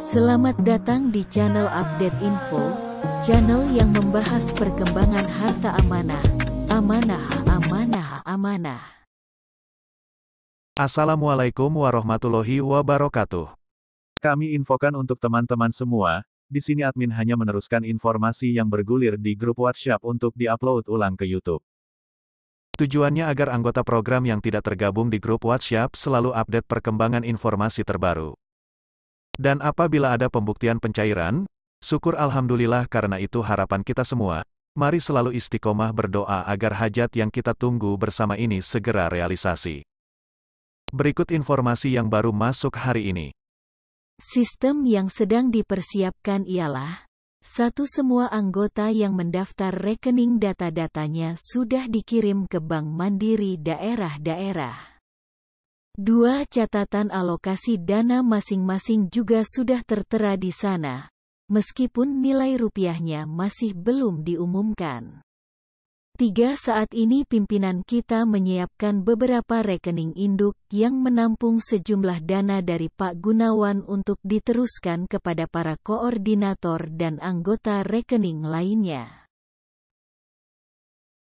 Selamat datang di channel Update Info, channel yang membahas perkembangan harta amanah, amanah, amanah, amanah. Assalamualaikum warahmatullahi wabarakatuh. Kami infokan untuk teman-teman semua, di sini admin hanya meneruskan informasi yang bergulir di grup WhatsApp untuk diupload ulang ke YouTube. Tujuannya agar anggota program yang tidak tergabung di grup WhatsApp selalu update perkembangan informasi terbaru. Dan apabila ada pembuktian pencairan, syukur Alhamdulillah karena itu harapan kita semua. Mari selalu istiqomah berdoa agar hajat yang kita tunggu bersama ini segera realisasi. Berikut informasi yang baru masuk hari ini. Sistem yang sedang dipersiapkan ialah satu semua anggota yang mendaftar rekening data-datanya sudah dikirim ke Bank Mandiri daerah-daerah. Dua catatan alokasi dana masing-masing juga sudah tertera di sana, meskipun nilai rupiahnya masih belum diumumkan. Tiga saat ini pimpinan kita menyiapkan beberapa rekening induk yang menampung sejumlah dana dari Pak Gunawan untuk diteruskan kepada para koordinator dan anggota rekening lainnya.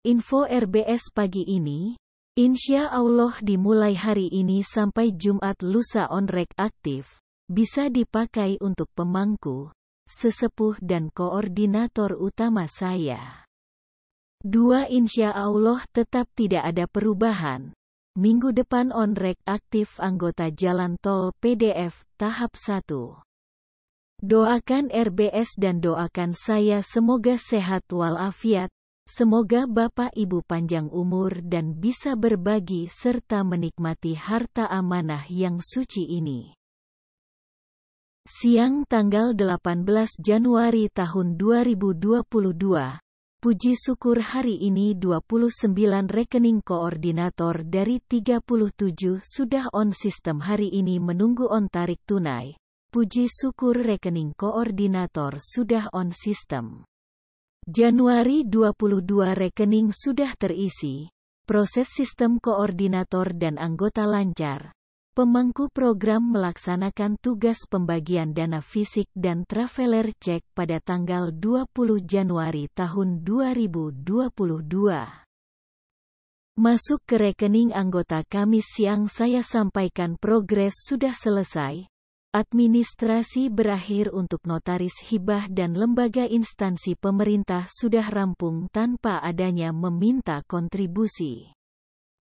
Info RBS pagi ini, Insya Allah dimulai hari ini sampai Jumat lusa onrek aktif, bisa dipakai untuk pemangku, sesepuh dan koordinator utama saya. Dua insya Allah tetap tidak ada perubahan. Minggu depan onrek aktif anggota jalan tol PDF tahap 1. Doakan RBS dan doakan saya semoga sehat walafiat, Semoga Bapak Ibu panjang umur dan bisa berbagi serta menikmati harta amanah yang suci ini. Siang tanggal 18 Januari tahun 2022, puji syukur hari ini 29 rekening koordinator dari 37 sudah on sistem hari ini menunggu on tarik tunai. Puji syukur rekening koordinator sudah on sistem. Januari 22 rekening sudah terisi. Proses sistem koordinator dan anggota lancar. Pemangku program melaksanakan tugas pembagian dana fisik dan traveler check pada tanggal 20 Januari tahun 2022. Masuk ke rekening anggota kami siang saya sampaikan progres sudah selesai, Administrasi berakhir untuk notaris hibah dan lembaga instansi pemerintah sudah rampung tanpa adanya meminta kontribusi.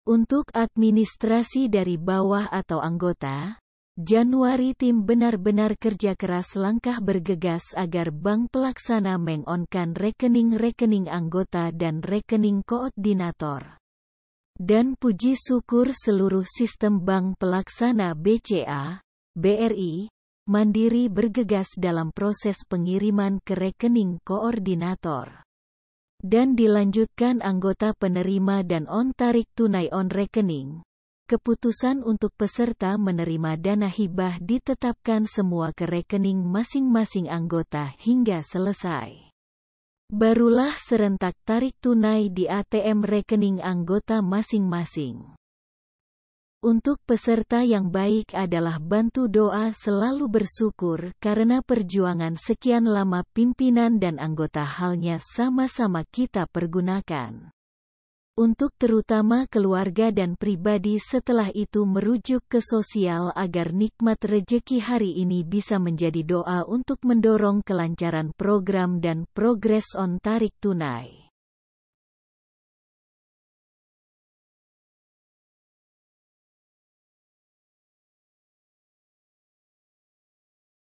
Untuk administrasi dari bawah atau anggota, Januari tim benar-benar kerja keras langkah bergegas agar bank pelaksana mengonkan rekening-rekening anggota dan rekening koordinator. Dan puji syukur seluruh sistem bank pelaksana BCA, BRI Mandiri bergegas dalam proses pengiriman ke rekening koordinator dan dilanjutkan anggota penerima dan on tarik tunai on rekening. Keputusan untuk peserta menerima dana hibah ditetapkan semua ke rekening masing-masing anggota hingga selesai. Barulah serentak tarik tunai di ATM rekening anggota masing-masing. Untuk peserta yang baik adalah bantu doa selalu bersyukur karena perjuangan sekian lama pimpinan dan anggota halnya sama-sama kita pergunakan. Untuk terutama keluarga dan pribadi setelah itu merujuk ke sosial agar nikmat rejeki hari ini bisa menjadi doa untuk mendorong kelancaran program dan progres on tarik tunai.